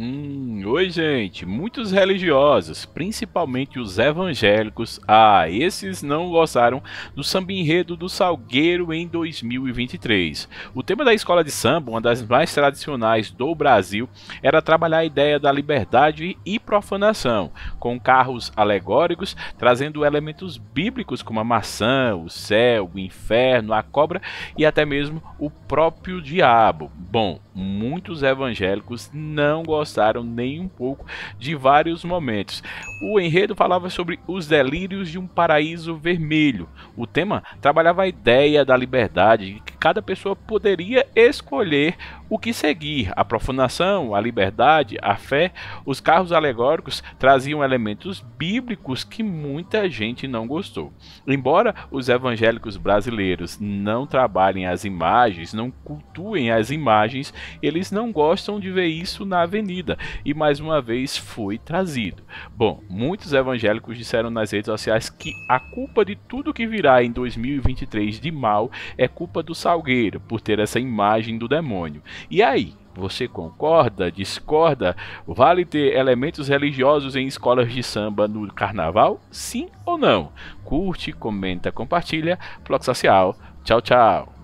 Hum, oi, gente. Muitos religiosos, principalmente os evangélicos, ah, esses não gostaram do samba enredo do Salgueiro em 2023. O tema da escola de samba, uma das mais tradicionais do Brasil, era trabalhar a ideia da liberdade e profanação, com carros alegóricos trazendo elementos bíblicos como a maçã, o céu, o inferno, a cobra e até mesmo o próprio diabo. Bom, muitos evangélicos não gostaram gostaram nem um pouco de vários momentos. O enredo falava sobre os delírios de um paraíso vermelho. O tema trabalhava a ideia da liberdade, que cada pessoa poderia escolher o que seguir, a profanação, a liberdade, a fé, os carros alegóricos traziam elementos bíblicos que muita gente não gostou. Embora os evangélicos brasileiros não trabalhem as imagens, não cultuem as imagens, eles não gostam de ver isso na avenida e mais uma vez foi trazido. Bom, muitos evangélicos disseram nas redes sociais que a culpa de tudo que virá em 2023 de mal é culpa do Salgueiro por ter essa imagem do demônio. E aí? Você concorda, discorda? Vale ter elementos religiosos em escolas de samba no carnaval? Sim ou não? Curte, comenta, compartilha. Bloco Social. Tchau, tchau.